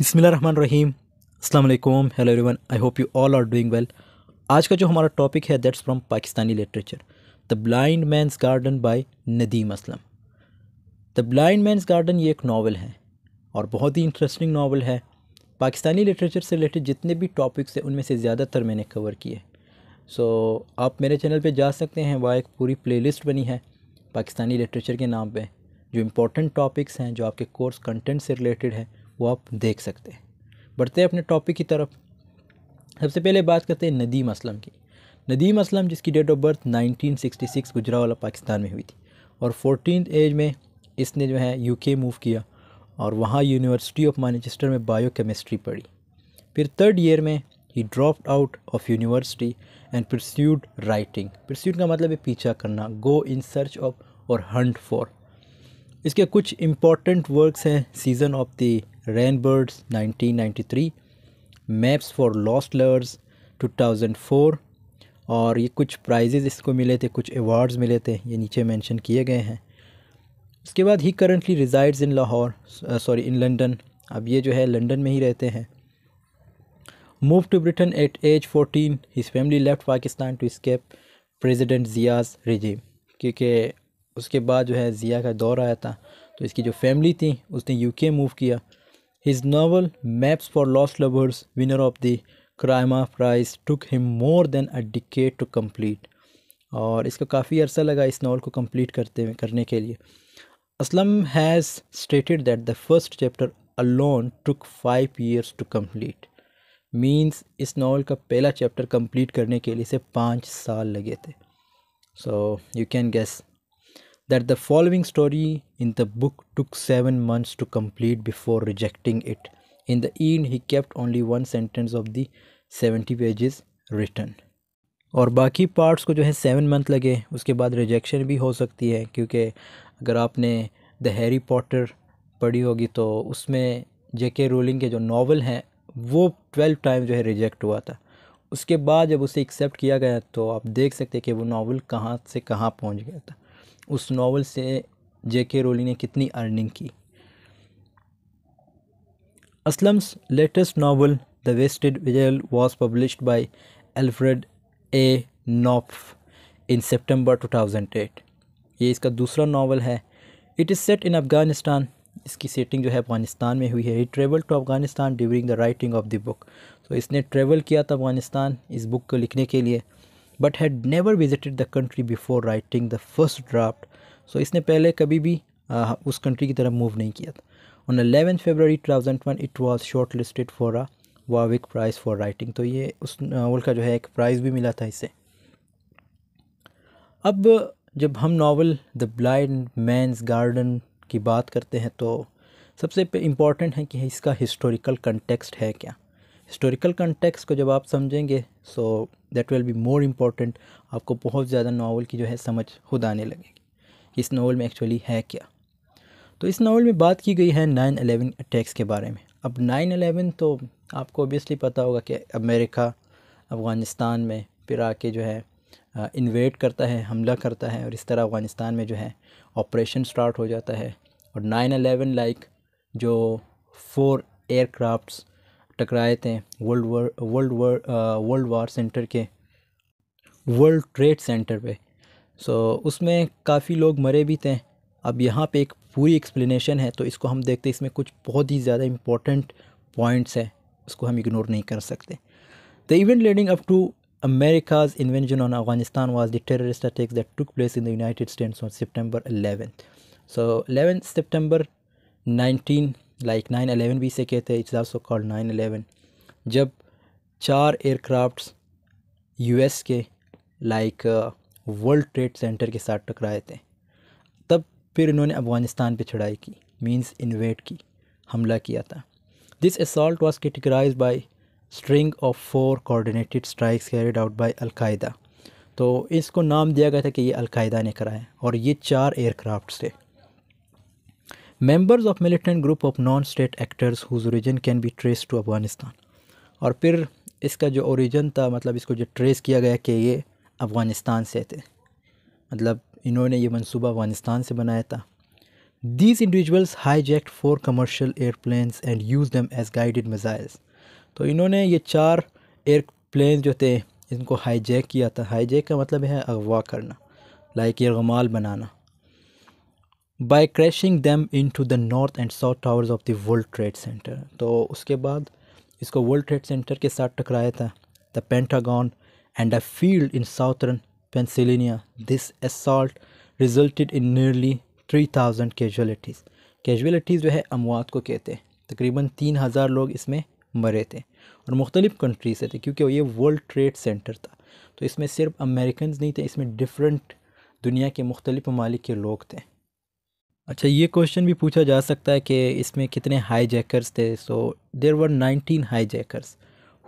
रहीम अल्लाम hello everyone I hope you all are doing well आज का जो हमारा टॉपिक है that's from Pakistani literature the blind man's garden by Nadeem Aslam the blind man's garden ये एक नावल है और बहुत ही इंटरेस्टिंग नावल है पाकिस्तानी लिटरेचर से रिलेटेड जितने भी टॉपिक्स हैं उनमें से ज़्यादातर मैंने कवर किए सो so, आप मेरे चैनल पर जा सकते हैं वह एक पूरी प्ले बनी है पाकिस्तानी लिटरेचर के नाम पर जो इम्पोर्टेंट टॉपिक्स हैं जो आपके कोर्स कंटेंट से रिलेटेड हैं वो आप देख सकते हैं बढ़ते हैं अपने टॉपिक की तरफ सबसे पहले बात करते हैं नदीम असलम की नदीम असलम जिसकी date of birth 1966 Gujranwala Pakistan में हुई थी और फोर्टीन एज में इसने जो है यूके मूव किया और वहाँ यूनिवर्सिटी ऑफ मैनचेस्टर में बायो केमिस्ट्री पढ़ी फिर थर्ड ईयर में ही dropped out of university and pursued writing pursued का मतलब है पीछा करना गो इन सर्च ऑफ और हंट फॉर इसके कुछ इम्पॉर्टेंट वर्क्स हैं season of the rainbirds nineteen maps for lost lovers 2004 और ये कुछ प्राइजेज़ इसको मिले थे कुछ अवार्ड्स मिले थे ये नीचे मेंशन किए गए हैं उसके बाद ही currently resides in Lahore sorry in London अब ये जो है लंदन में ही रहते हैं move to Britain at age fourteen his family left Pakistan to escape president Zia's regime क्योंकि उसके बाद जो है ज़िया का दौर आया था तो इसकी जो फैमिली थी उसने यूके मूव किया his novel maps for lost lovers winner of the Kiriyama prize took him more than a decade to complete और इसका काफ़ी अर्सा लगा इस नावल को कम्प्लीट करते करने के लिए Aslam has stated that the first chapter alone took five years to complete means इस नावल का पहला चैप्टर कम्प्लीट करने के लिए से पाँच साल लगे थे so you can guess that the following story in the book took seven months to complete before rejecting it. In the end, he kept only one sentence of the 70 pages written. और बाकी parts को जो है seven month लगे उसके बाद rejection भी हो सकती है क्योंकि अगर आपने द हैरी पॉटर पढ़ी होगी तो उसमें जेके रोलिंग के जो नावल हैं वो ट्वेल्व टाइम जो है रिजेक्ट हुआ था उसके बाद जब उसे एक्सेप्ट किया गया तो आप देख सकते कि वो नावल कहाँ से कहाँ पहुँच गया था उस नावल से जे के रोली ने कितनी अर्निंग की Aslam's latest novel the wasted vigil was publish by Alfred A Knopf in thousand 2008 ये इसका दूसरा नावल है it is set in Afghanistan इसकी सेटिंग जो है अफ़गानिस्तान में हुई है he travel to Afghanistan during the writing of the book तो इसने ट्रेवल किया था अफ़गानिस्तान इस बुक को लिखने के लिए but had never visited the country before writing the first draft so इसने पहले कभी भी आ, उस कंट्री की तरफ मूव नहीं किया था on eleven February two thousand one it was shortlisted for a Warwick prize for writing तो ये उस नावल का जो है एक प्राइज़ भी मिला था इसे अब जब हम novel the blind man's garden की बात करते हैं तो सबसे इम्पॉर्टेंट है कि इसका हिस्टोरिकल कंटेक्सट है क्या हिस्टोरिकल कंटेक्स को जब आप समझेंगे so that will be more important आपको बहुत ज़्यादा नावल की जो है समझ खुद आने लगेगी इस नावल में एक्चुअली है क्या तो इस नावल में बात की गई है नाइन अलेवन अटैक्स के बारे में अब नाइन अलेवन तो आपको ओबियसली पता होगा कि अमेरिका अफ़गानिस्तान में फिर आके जो है इन्वेट करता है हमला करता है और इस तरह अफ़गानिस्तान में जो है ऑपरेशन स्टार्ट हो जाता है और नाइन अलेवन लाइक जो फोर एयरक्राफ्ट्स टकराए थे world world world war center के वर्ल्ड ट्रेड सेंटर पे सो so, उसमें काफ़ी लोग मरे भी थे अब यहाँ पे एक पूरी एक्सप्लेनेशन है तो इसको हम देखते इसमें कुछ बहुत ही ज़्यादा इम्पोर्टेंट पॉइंट्स हैं उसको हम इग्नोर नहीं कर सकते the event leading up to America's invasion on Afghanistan was the terrorist attacks that took place in the United States on September 11th. So 11th September nineteen like nine eleven भी इसे कहते हैं it's also called nine eleven जब चार aircrafts US के like World Trade Center के साथ टकराए थे तब फिर इन्होंने अफ़गानिस्तान पे चढ़ाई की मींस इन्वेट की हमला किया था this assault was categorize by string of four coordinated strikes carried out by al Qaeda तो इसको नाम दिया गया था कि ये अलकायदा ने कराया और ये चार एयरक्राफ्ट थे members of militant group of non state actors whose origin can be trace to Afghanistan और फिर इसका जो ओरिजिन था मतलब इसको जो ट्रेस किया गया कि ये अफ़गानिस्तान से थे मतलब इन्होंने ये मनसूबा अफ़गानिस्तान से बनाया था these individuals hijacked four commercial airplanes and use them as guided missiles तो इन्होंने ये चार एयर प्लेन जो थे इनको हाईजैक किया था हाईजैक का मतलब है अगवा करना लाइक यमाल गमाल बनाना by crashing them into the north and south towers of the World Trade Center तो उसके बाद इसको वर्ल्ड ट्रेड सेंटर के साथ टकराया था the Pentagon and a field in southern Pennsylvania this assault resulted in nearly three thousand casualties casualties जो है अमवात को कहते हैं तकरीबन तीन हज़ार लोग इसमें मरे थे और मुख्तलिफ़ कंट्री से थे क्योंकि ये वर्ल्ड ट्रेड सेंटर था तो इसमें सिर्फ अमेरिकन नहीं थे इसमें डिफरेंट दुनिया के मुख्तलिफ़ ममालिक लोग थे अच्छा ये क्वेश्चन भी पूछा जा सकता है कि इसमें कितने हाई जैकर्स थे so there were nineteen hijackers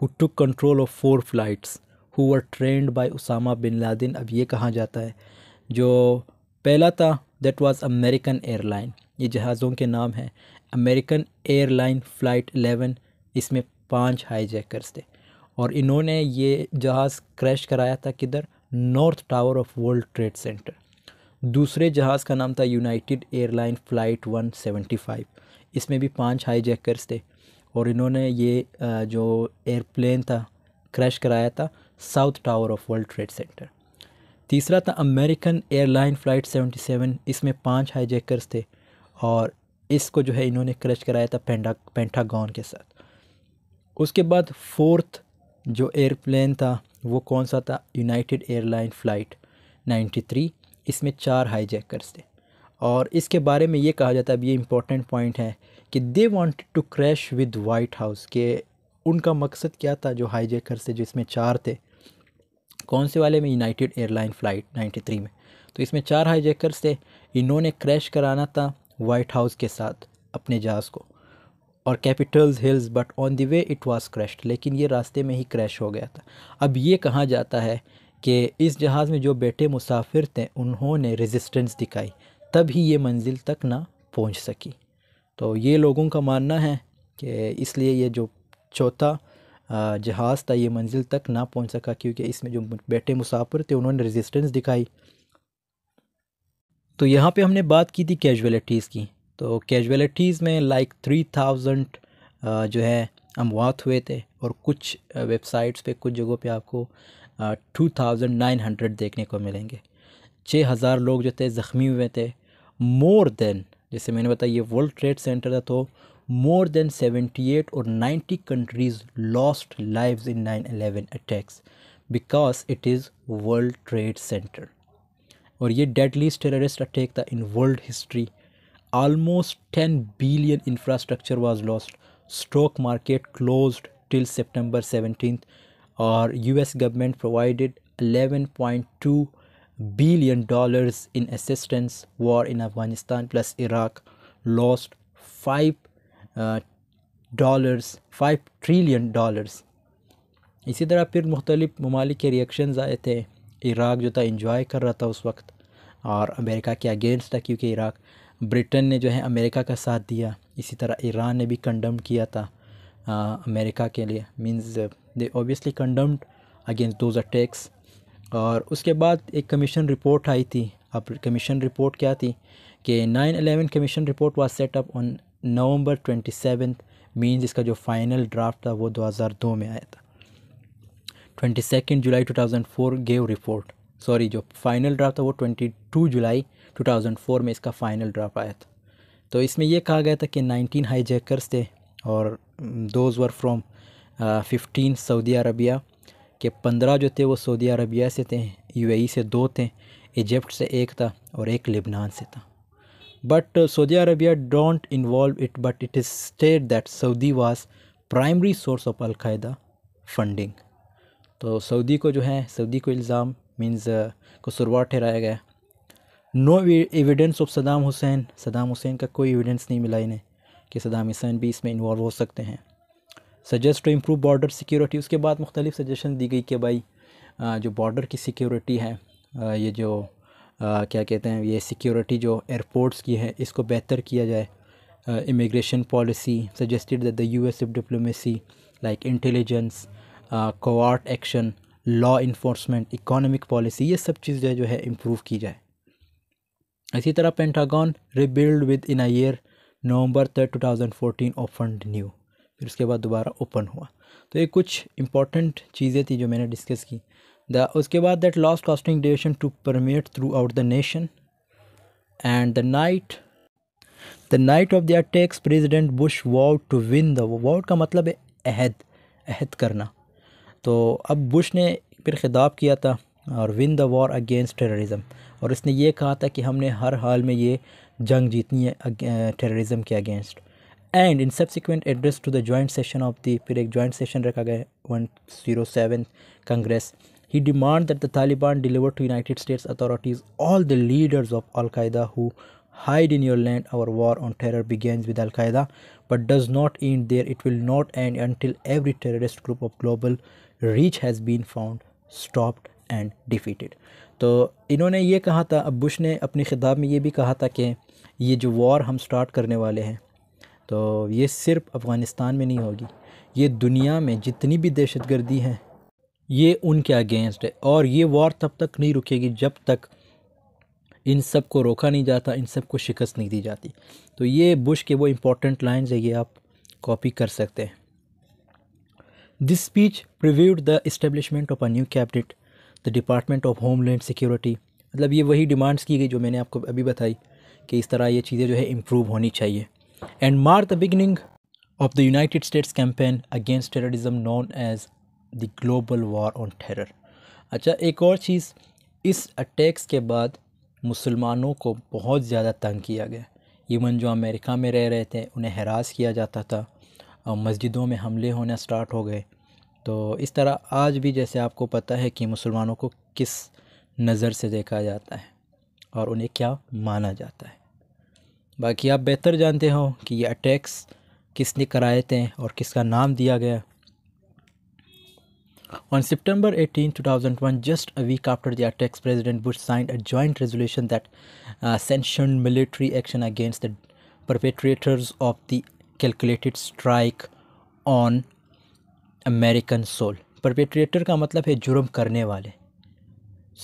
who took control of four flights who were trained by Osama bin Laden अब ये कहा जाता है जो पहला था दैट वाज अमेरिकन एयरलाइन ये जहाज़ों के नाम हैं अमेरिकन एयरलाइन फ़्लाइट एलेवन इसमें पाँच हाई जैकर्स थे और इन्होंने ये जहाज़ क्रैश कराया था किधर north tower of World Trade Center दूसरे जहाज़ का नाम था यूनाइटेड एयरलाइन फ़्लाइट 175 इसमें भी पांच हाईजैकर्स थे और इन्होंने ये जो एयरप्लेन था क्रैश कराया था south tower of World Trade Center तीसरा था अमेरिकन एयरलाइन फ़्लाइट 77 इसमें पांच हाईजैकर्स थे और इसको जो है इन्होंने क्रैश कराया था पेंडा पेंटागॉन के साथ उसके बाद फोर्थ जो एयरप्लेन था वो कौन सा था यूनाइटेड एयरलाइन फ़्लाइट 93 इसमें चार हाईजैकर्स थे और इसके बारे में ये कहा जाता है अब ये इम्पोर्टेंट पॉइंट है कि they wanted to crash with White House के उनका मकसद क्या था जो हाईजैकर्स थे जिसमें चार थे कौन से वाले में यूनाइटेड एयरलाइन फ़्लाइट 93 में तो इसमें चार हाईजैकर्स थे इन्होंने क्रैश कराना था वाइट हाउस के साथ अपने जहाज को और Capitols Hills but on the way it was crashed लेकिन ये रास्ते में ही क्रैश हो गया था अब ये कहा जाता है कि इस जहाज़ में जो बैठे मुसाफिर थे उन्होंने रेजिस्टेंस दिखाई तभी ये मंजिल तक ना पहुंच सकी तो ये लोगों का मानना है कि इसलिए ये जो चौथा जहाज़ था ये मंजिल तक ना पहुंच सका क्योंकि इसमें जो बैठे मुसाफिर थे उन्होंने रेजिस्टेंस दिखाई तो यहाँ पे हमने बात की थी कैजुअलिटीज़ की तो कैजुअलिटीज़ में लाइक थ्री थाउजेंड जो है अमवात हुए थे और कुछ वेबसाइट्स पे कुछ जगहों पे आपको टू थाउजेंड नाइन हंड्रेड देखने को मिलेंगे छः हज़ार लोग जो थे ज़ख्मी हुए थे मोर देन जैसे मैंने बताया ये वर्ल्ड ट्रेड सेंटर था तो मोर देन सेवेंटी एट और ninety countries lost lives in nine eleven attacks because it is World Trade Center और ये डेडलीस्ट टेररिस्ट अटैक था in world history almost 10 billion infrastructure was lost stock market close till September seventeen और US government provided 11.2 two billion dollars in war war in Afghanistan plus Iraq lost five dollars five trillion dollars इसी तरह फिर मुख्तलिफ ममालिक के reactions आए थे Iraq जो था इंजॉय कर रहा था उस वक्त और अमेरिका के अगेंस्ट था क्योंकि इराक ब्रिटेन ने जो है अमेरिका का साथ दिया इसी तरह ईरान ने भी कंडम किया था आ, uh, अमेरिका के लिए means they obviously condemned against those attacks और उसके बाद एक कमीशन रिपोर्ट आई थी अब कमीशन रिपोर्ट क्या थी कि nine eleven commission report was set up on November twenty seventh means इसका जो फाइनल ड्राफ्ट था वो दो हज़ार दो में आया था twenty second July two thousand four gave report sorry जो फाइनल ड्राफ्ट था वो twenty two July two thousand four में इसका फ़ाइनल ड्राफ्ट आया था तो इसमें यह कहा गया था कि नाइनटीन जैकर्स थे और those were from fifteen Saudi Arabia के पंद्रह जो थे वो सऊदी अरबिया से थे यूएई e से दो थे इजिप्ट से एक था और एक लेबनान से था but uh, Saudi Arabia don't involve it but it is state that Saudi was primary source of al Qaeda funding तो सऊदी को जो है सऊदी को इल्ज़ाम मीन्स uh, कसूरवार ठहराया गया no evidence of Saddam Hussein Saddam Hussein का कोई एविडेंस नहीं मिला इन्हें कि सदाम हुसैन भी इसमें इन्वॉल्व हो सकते हैं suggest to improve border security उसके बाद मुख्तलिफ सजेशन दी गई कि भाई जो बॉर्डर की सिक्योरिटी है ये जो क्या कहते हैं ये सिक्योरिटी जो एयरपोर्ट्स की है इसको बेहतर किया जाए immigration policy suggested that the U S diplomacy like intelligence covert action law enforcement economic policy ये सब चीज़ें जो है इम्प्रूव की जाए इसी तरह Pentagon rebuild within a year November third two thousand fourteen fund new फिर उसके बाद दोबारा ओपन हुआ तो ये कुछ इंपॉर्टेंट चीज़ें थी जो मैंने डिस्कस की द उसके बाद that loss casting duration to permeate throughout the nation and the night the night of the attacks president Bush vowed to win the vowed का मतलब है अहद अहद करना तो अब बुश ने फिर खिताब किया था और win the war against terrorism और इसने ये कहा था कि हमने हर हाल में ये जंग जीतनी है टेररिज्म के against and in subsequent address to the joint session of the फिर एक ज्वाइंट सेशन रखा गया one zero seven Congress he demand that the Taliban deliver to United States authorities all the leaders of al Qaeda who hide in your land our war on terror begins with al Qaeda but does not end there it will not end until every terrorist group of global reach has been found stopped and defeated तो इन्होंने ये कहा था अब Bush ने अपनी खिताब में ये भी कहा था कि ये जो वॉर हम स्टार्ट करने वाले हैं तो ये सिर्फ अफ़गानिस्तान में नहीं होगी ये दुनिया में जितनी भी दहशत गर्दी है ये उनके अगेंस्ट है और ये वॉर तब तक नहीं रुकेगी जब तक इन सब को रोका नहीं जाता इन सब को शिकस्त नहीं दी जाती तो ये बुश के वो इम्पोर्टेंट लाइन्स है ये आप कॉपी कर सकते हैं this speech previewed the establishment of a new cabinet the department of homeland security मतलब ये वही डिमांड्स की गई जो मैंने आपको अभी बताई कि इस तरह ये चीज़ें जो है इम्प्रूव होनी चाहिए and marked the beginning of the United States campaign against terrorism known as the Global War on Terror. अच्छा एक और चीज़ इस अटैक्स के बाद मुसलमानों को बहुत ज़्यादा तंग किया गया इवन जो अमेरिका में रह रहे थे उन्हें हरास किया जाता था और मस्जिदों में हमले होने स्टार्ट हो गए तो इस तरह आज भी जैसे आपको पता है कि मुसलमानों को किस नज़र से देखा जाता है और उन्हें क्या माना जाता है बाकी आप बेहतर जानते हो कि ये अटैक्स किसने कराए थे और किसका नाम दिया गया On September 18, 2001, just a week after the attacks, President Bush signed a joint resolution that uh, sanctioned military action against the perpetrators of the calculated strike on American soil. Perpetrator का मतलब है जुर्म करने वाले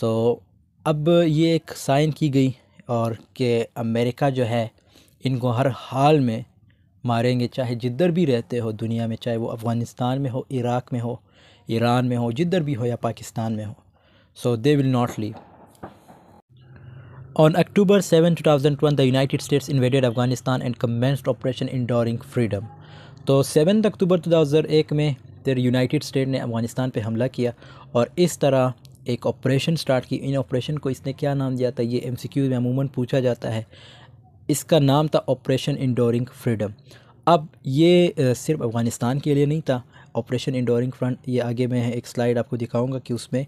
सो so, अब ये एक sign की गई और कि अमेरिका जो है इनको हर हाल में मारेंगे चाहे जिधर भी रहते हो दुनिया में चाहे वो अफ़गानिस्तान में हो इराक़ में हो ईरान में हो जिधर भी हो या पाकिस्तान में हो so they will not leave two thousand 7, the United States invaded Afghanistan and commenced Operation Enduring Freedom तो सेवन अक्टूबर टू थाउजेंड एक में तेरे यूनाइटेड स्टेट ने अफगानिस्तान पर हमला किया और इस तरह एक ऑपरेशन स्टार्ट की इन ऑपरेशन को इसने क्या नाम दिया था ये एम सी क्यू में अमूमन पूछा जाता है इसका नाम था ऑपरेशन इंडोरिंग फ्रीडम अब ये सिर्फ अफ़गानिस्तान के लिए नहीं था ऑपरेशन इंडोरिंग फ्रंट ये आगे मैं एक स्लाइड आपको दिखाऊंगा कि उसमें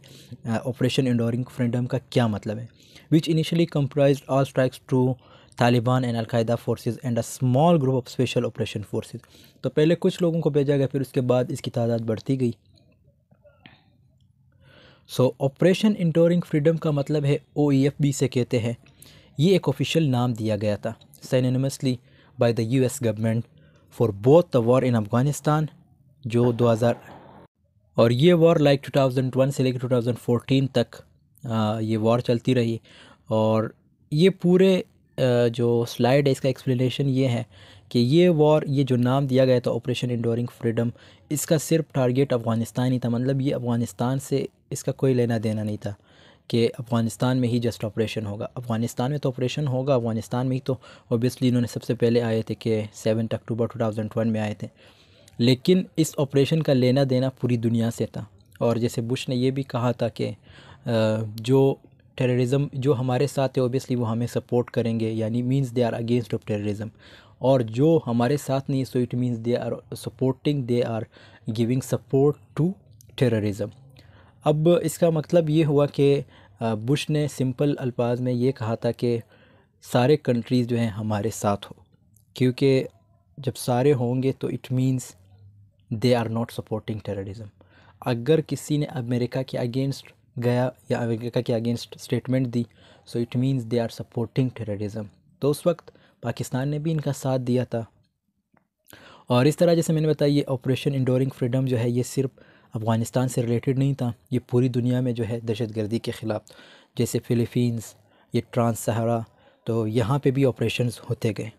ऑपरेशन इंडोरिंग फ्रीडम का क्या मतलब है which initially comprise all strikes to Taliban and al Qaeda forces and a small group of special operation forces तो पहले कुछ लोगों को भेजा गया फिर उसके बाद इसकी तादाद बढ़ती गई सो ऑपरेशन इंडोरिंग फ्रीडम का मतलब है ओ ई एफ बी से कहते हैं ये एक ऑफिशियल नाम दिया गया था synonymously by the U S government for both the war in Afghanistan जो 2000 और ये वॉर लाइक 2001 से लेकर 2014 तक ये वॉर चलती रही और ये पूरे जो स्लाइड है इसका एक्सप्लेनेशन ये है कि ये वॉर ये जो नाम दिया गया था ऑपरेशन इंडोरिंग फ्रीडम इसका सिर्फ टारगेट अफ़गानिस्तान ही था मतलब ये अफ़गानिस्तान से इसका कोई लेना देना नहीं था कि अफ़गानिस्तान में ही जस्ट ऑपरेशन होगा अफ़गानिस्तान में तो ऑपरेशन होगा अफ़गानिस्तान में ही तो ओबियसली इन्होंने सबसे पहले आए थे कि seven October two thousand one में आए थे लेकिन इस ऑपरेशन का लेना देना पूरी दुनिया से था और जैसे बुश ने यह भी कहा था कि जो टेररिज्म जो हमारे साथ है ओबियसली वो हमें सपोर्ट करेंगे यानी means they are against of terrorism और जो हमारे साथ नहीं so it means they are supporting they are giving support to terrorism अब इसका मतलब ये हुआ कि बुश ने सिंपल अल्फाज में ये कहा था कि सारे कंट्रीज़ जो हैं हमारे साथ हो क्योंकि जब सारे होंगे तो it means they are not supporting terrorism अगर किसी ने अमेरिका के अगेंस्ट गया या अमेरिका के अगेंस्ट स्टेटमेंट दी so it means they are supporting terrorism तो उस वक्त पाकिस्तान ने भी इनका साथ दिया था और इस तरह जैसे मैंने बताया ये ऑपरेशन इंडोरिंग फ्रीडम जो है ये सिर्फ अफ़गानिस्तान से रिलेटेड नहीं था ये पूरी दुनिया में जो है दहशत गर्दी के ख़िलाफ़ जैसे फ़िलीपींस ये ट्रांस सहारा तो यहाँ पे भी ऑपरेशंस होते गए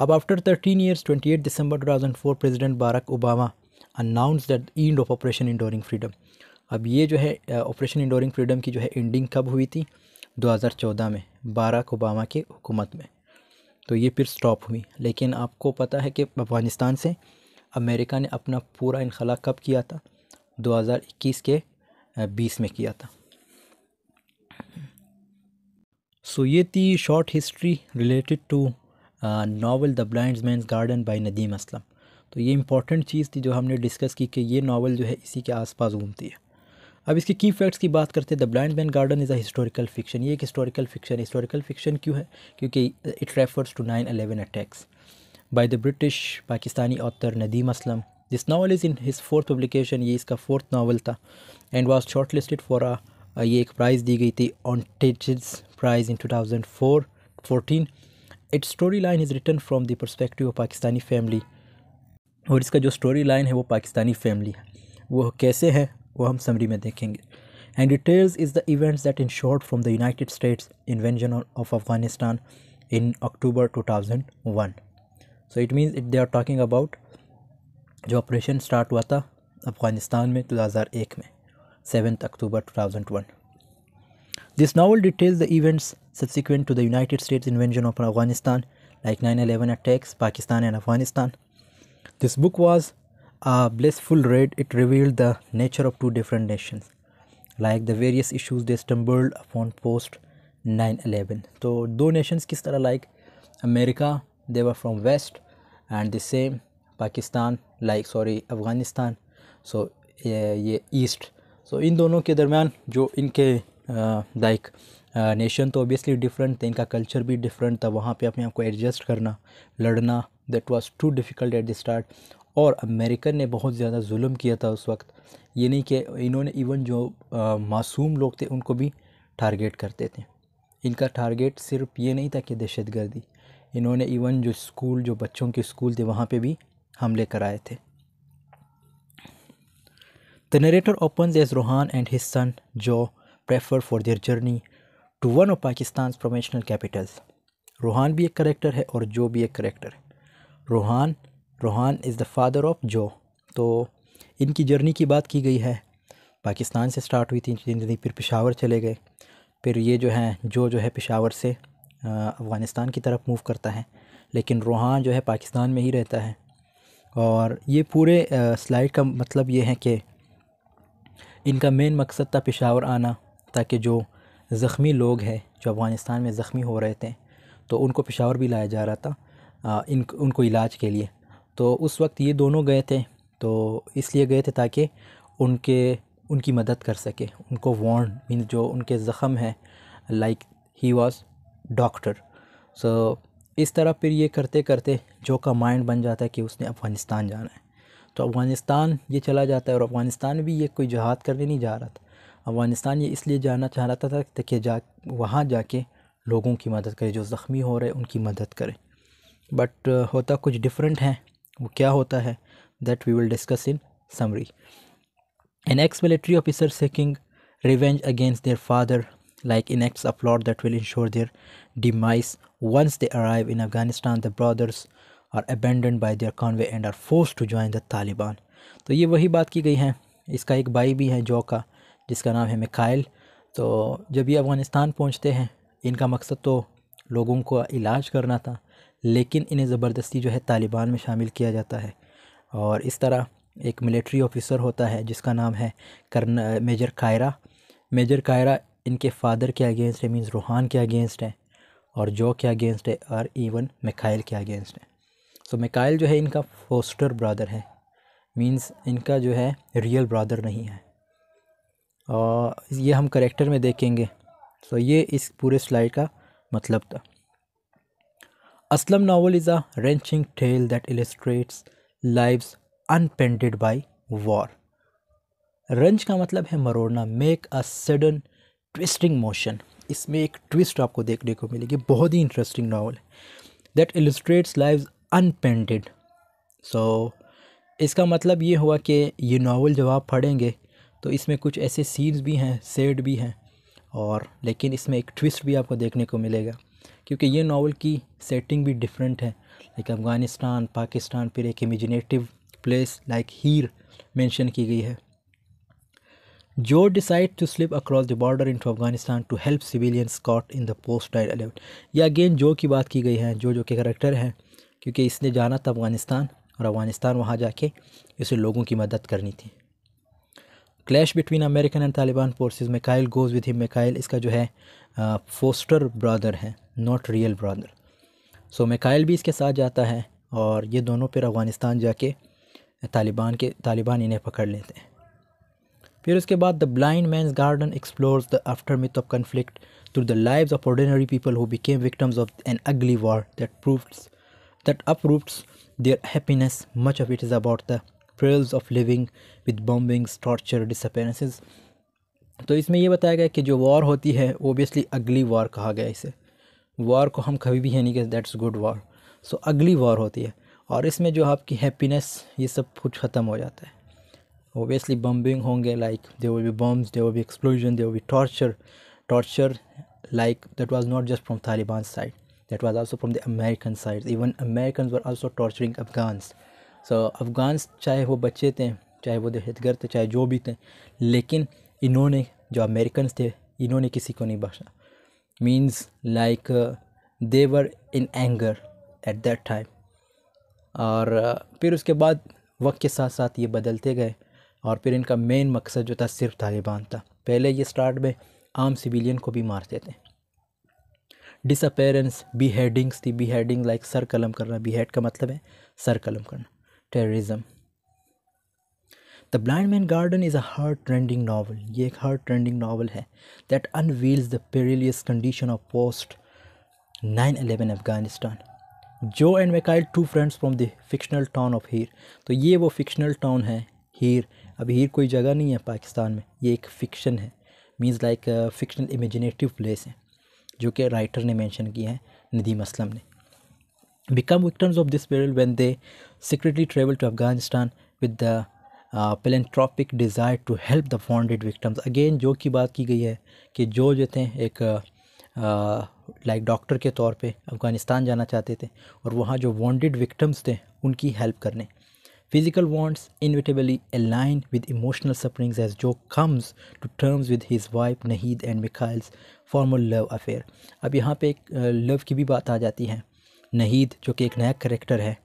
अब after thirteen years 28 December 2004 president Barack Obama announce that end of operation enduring freedom अब ये जो है ऑपरेशन इंडोरिंग फ्रीडम की जो है एंडिंग कब हुई थी 2014 में बारक ओबामा के हुकूमत में तो ये फिर स्टॉप हुई लेकिन आपको पता है कि अफ़गानिस्तान से अमेरिका ने अपना पूरा इनखला कब किया था 2021 के 20 में किया था सो so, ये थी short history related to novel the blind man's garden by Nadeem Aslam तो ये इंपॉर्टेंट चीज़ थी जो हमने डिस्कस की कि ये नावल जो है इसी के आसपास घूमती है अब इसके की फैक्ट्स की बात करते हैं the blind man garden is a historical fiction ये एक हिस्टोरिकल फिक्शन हिस्टोरिकल फिक्शन क्यों है क्योंकि it refers to nine eleven attacks by the British Pakistani author Nadeem Aslam This novel is in his fourth publication, ये इसका fourth novel था and was shortlisted for a ये एक prize दी गई थी on टेजिस Prize in 2004-14. Its storyline is written from the perspective of Pakistani family. और इसका जो storyline है वो Pakistani family है वो कैसे है वो हम summary में देखेंगे and details is the events that ensured from the United States invasion of Afghanistan in October 2001. So it means they are talking about जो ऑपरेशन स्टार्ट हुआ था अफगानिस्तान में 2001 में seven October 2001 this novel details the events subsequent to the United States invasion of Afghanistan like nine eleven attacks Pakistan and Afghanistan this book was a blissful read it reveal the nature of two different nations like the various issues they stumbled upon post nine eleven तो दो नेशंस किस तरह like America they were from west and the same Pakistan like sorry Afghanistan so ये east so इन दोनों के दरमियान जो इनके लाइक नेशन तो ओबियसली डिफरेंट थे इनका कल्चर भी डिफरेंट था वहाँ पे अपने आप को एडजस्ट करना लड़ना that was too difficult at the start और अमेरिकन ने बहुत ज़्यादा जुल्म किया था उस वक्त ये नहीं कि इन्होंने इवन जो आ, मासूम लोग थे उनको भी टारगेट करते थे इनका टारगेट सिर्फ ये नहीं था कि दहशत गर्दी इन्होंने इवन जो स्कूल जो बच्चों के स्कूल थे वहाँ पे भी हमले कराए थे the narrator open as Rohan and his son Jeo prepare for their journey to one of Pakistan provincial capitals Rohan भी एक करेक्टर है और जो भी एक करेक्टर है Rohan Rohan is the father of Jeo तो इनकी जर्नी की बात की गई है पाकिस्तान से स्टार्ट हुई थी इनकी ज़िंदगी फिर पिशावर चले गए फिर ये जो है जो जो है पिशावर से अफ़गानिस्तान की तरफ मूव करता है लेकिन रोहान जो है पाकिस्तान में ही रहता है और ये पूरे स्लाइड का मतलब ये है कि इनका मेन मकसद था पेशावर आना ताकि जो ज़ख्मी लोग हैं जो अफ़गानिस्तान में ज़ख्मी हो रहे थे तो उनको पेशावर भी लाया जा रहा था इन उनको इलाज के लिए तो उस वक्त ये दोनों गए थे तो इसलिए गए थे ताकि उनके उनकी मदद कर सके उनको वॉन्ड मीन जो उनके ज़ख़म हैं like he was doctor so इस तरह फिर ये करते करते जो का माइंड बन जाता है कि उसने अफ़गानिस्तान जाना है तो अफ़गानिस्तान ये चला जाता है और अफ़गानिस्तान भी ये कोई जहाद करने नहीं जा रहा था अफ़गानिस्तान ये इसलिए जाना चाह रहा था, था कि जा वहाँ जाके लोगों की मदद करे जो ज़ख्मी हो रहे उनकी मदद करे बट uh, होता कुछ डिफरेंट है वो क्या होता है that we will discuss in summary an ex military officer seeking revenge against their father like in acts of war that will ensure their demise. Once they arrive in Afghanistan, the brothers are abandoned by their convoy and are forced to join the Taliban. तो ये वही बात की गई है इसका एक भाई भी है जो का जिसका नाम है मिकाइल तो जब ये अफ़गानिस्तान पहुँचते हैं इनका मकसद तो लोगों को इलाज करना था लेकिन इन्हें ज़बरदस्ती जो है तालिबान में शामिल किया जाता है और इस तरह एक मिलिट्री ऑफिसर होता है जिसका नाम है कर्न मेजर कायरा मेजर कायरा इनके फादर के अगेंस्ट है मीन्स रूहान के अगेंस्ट हैं और जो के अगेंस्ट है और इवन मिकाइल के अगेंस्ट है सो मिकाइल जो है इनका फोस्टर ब्रदर है मींस इनका जो है रियल ब्रदर नहीं है और ये हम करेक्टर में देखेंगे सो ये इस पूरे स्लाइड का मतलब था Aslam novel is a wrenching tale that illustrates lives upended by war wrench का मतलब है मरोड़ना make a sudden twisting motion इसमें एक ट्विस्ट आपको देखने को मिलेगी बहुत ही इंटरेस्टिंग नावल है that illustrates live upended so इसका मतलब ये हुआ कि ये नावल जब आप पढ़ेंगे तो इसमें कुछ ऐसे सीन्स भी हैं सेड भी हैं और लेकिन इसमें एक ट्विस्ट भी आपको देखने को मिलेगा क्योंकि ये नावल की सेटिंग भी डिफरेंट है लाइक अफ़गानिस्तान पाकिस्तान फिर एक imaginative place like Heer mention की गई है Joe to to slip across the border into Afghanistan to help civilians caught in the post 9/11. या अगेन जो की बात की गई है जो जो के करेक्टर हैं क्योंकि इसने जाना था अफगानिस्तान और अफगानिस्तान वहाँ जाके इसे लोगों की मदद करनी थी clash between American and Taliban forces Mikal goes with him Mikal इसका जो है फोस्टर ब्रदर है not real brother so Mikal भी इसके साथ जाता है और ये दोनों फिर अफ़गानिस्तान जाके तालिबान के तालिबान इन्हें पकड़ लेते हैं फिर उसके बाद the blind man's garden explores the aftermath of conflict through the live of ordinary people who became victims of an ugly war that proves that uproots their happiness much of it is about the perils of living with bombings torture disappearances. तो इसमें यह बताया गया कि जो war होती है obviously अगली वॉर कहा गया इसे वॉर को हम कभी भी है नहीं कि दैट्स गुड वॉर सो अगली वॉर होती है और इसमें जो आपकी हैप्पीनेस ये सब कुछ ख़त्म हो जाता है ओबियसली बम्बिंग होंगे like they would be bombs they will be explosion they we be torture torture like that was not just from Taliban side that was also from the American side even American were also torturing Afghans so Afghan चाहे वो बच्चे थे चाहे वो दहशतगर्द थे चाहे जो भी थे लेकिन इन्होंने जो अमेरिकन थे इन्होंने किसी को नहीं बख्शा means like they were in anger at that time और फिर उसके बाद वक्त के साथ साथ ये बदलते गए और फिर इनका मेन मकसद जो था सिर्फ तालिबान था पहले ये स्टार्ट में आम सिविलियन को भी मारते थे डिसअपेरेंस बी हेडिंग्स थी बी हेडिंग लाइक सर कलम करना बी हेड का मतलब है सर कलम करना terrorism the blind man garden is a heart rending novel ये एक हार्ट ट्रेंडिंग नावल है that unveils the perilous condition of post nine eleven Afghanistan Jeo and Mikal two friends from the fictional town of Heer तो ये वो फिक्शनल टाउन है हीर अब हीर कोई जगह नहीं है पाकिस्तान में ये एक फ़िक्शन है means like fictional imaginative place है जो कि राइटर ने मेंशन किया है नदीम असलम ने become victims of this peril when they secretly travel to Afghanistan with the philanthropic desire to help the the victims uh, again जो की बात की गई है कि जो जो थे एक लाइक uh, डॉक्टर uh, के तौर पे अफ़गानिस्तान जाना चाहते थे और वहाँ जो वॉन्डेड विक्टम्स थे उनकी हेल्प करने Physical wants inevitably align with emotional sufferings as Joe comes to terms with his wife Nahid and Michael's former love affair. अब यहाँ पे एक लव की भी बात आ जाती है नहीद जो कि एक नया करेक्टर है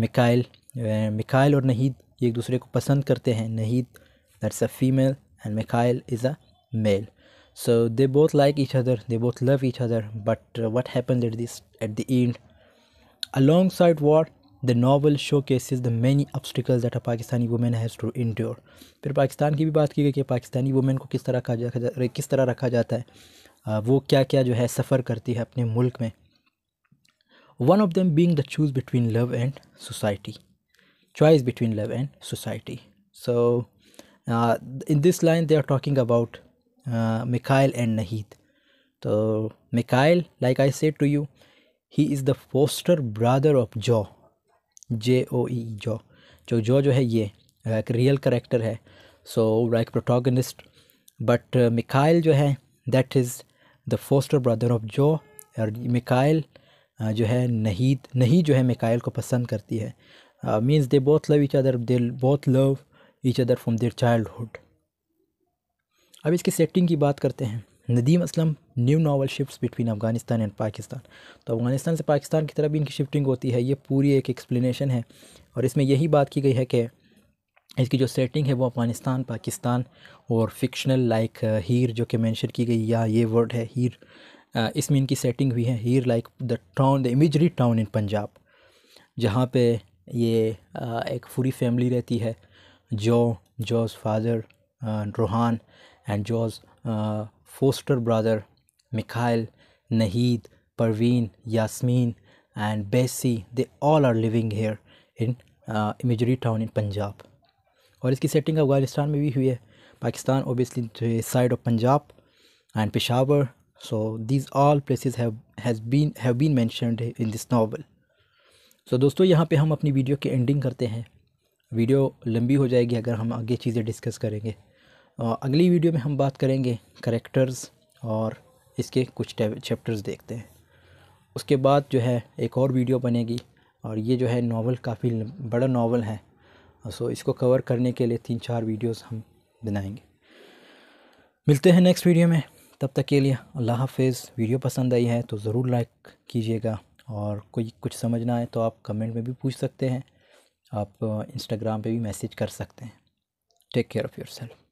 मिकाइल मिकाइल और नहीद एक दूसरे को पसंद करते हैं Naheed that's a female and Mikal is a male so they both like each other they both love each other but uh, what happens at this at the end alongside what the novel showcases the many obstacle that a Pakistani women has to endure फिर पाकिस्तान की भी बात की गई कि Pakistani women को किस तरह रखा जा किस तरह रखा जाता है वो क्या क्या जो है सफ़र करती है अपने मुल्क में one of them being the choose between love and society choice between love and society so in this line they are talking about Mikal and Naheed तो Mikal like I say to you he is the foster brother of Jeo J O E Jeo Jeo Jeo जो है ये एक real character है so like protagonist but Mikal जो है that is the foster brother of Jeo और Mikail uh, जो है नहीद नहीं जो है मिकाइल को पसंद करती है means they both love each other they both love each other from their childhood अब इसकी सेटिंग की बात करते हैं Nadeem Aslam new novel shift between Afghanistan and Pakistan तो अफगानिस्तान से पाकिस्तान की तरफ भी इनकी शिफ्टिंग होती है ये पूरी एक एक्सप्लेनेशन है और इसमें यही बात की गई है कि इसकी जो सेटिंग है वो अफ़गानिस्तान पाकिस्तान और फिक्शनल लाइक हीर जो कि मैंशन की गई या ये वर्ड है हीर इसमें इनकी सेटिंग हुई है Heer like the town the imagery town in Punjab जहाँ पे ये एक पूरी फैमिली रहती है जो Jeo's father Rohan and Jeo's foster brother Mikhail, Nahid, Parveen, Yasmin, and Bessie. They all are living here in uh, town town in Punjab. और इसकी सेटिंग अफगानिस्तान में भी हुई है Pakistan obviously side of Punjab and Peshawar so these all place have been have been mentioned in this novel so दोस्तों यहाँ पे हम अपनी वीडियो की एंडिंग करते हैं वीडियो लंबी हो जाएगी अगर हम आगे चीज़ें डिस्कस करेंगे अगली वीडियो में हम बात करेंगे करेक्टर्स और इसके कुछ चैप्टर्स देखते हैं उसके बाद जो है एक और वीडियो बनेगी और ये जो है नावल काफ़ी बड़ा नावल है सो इसको कवर करने के लिए तीन चार वीडियोस हम बनाएंगे मिलते हैं नेक्स्ट वीडियो में तब तक के लिए अल्लाह हाफिज़ वीडियो पसंद आई है तो ज़रूर लाइक कीजिएगा और कोई कुछ समझना है तो आप कमेंट में भी पूछ सकते हैं आप इंस्टाग्राम पे भी मैसेज कर सकते हैं take care of your self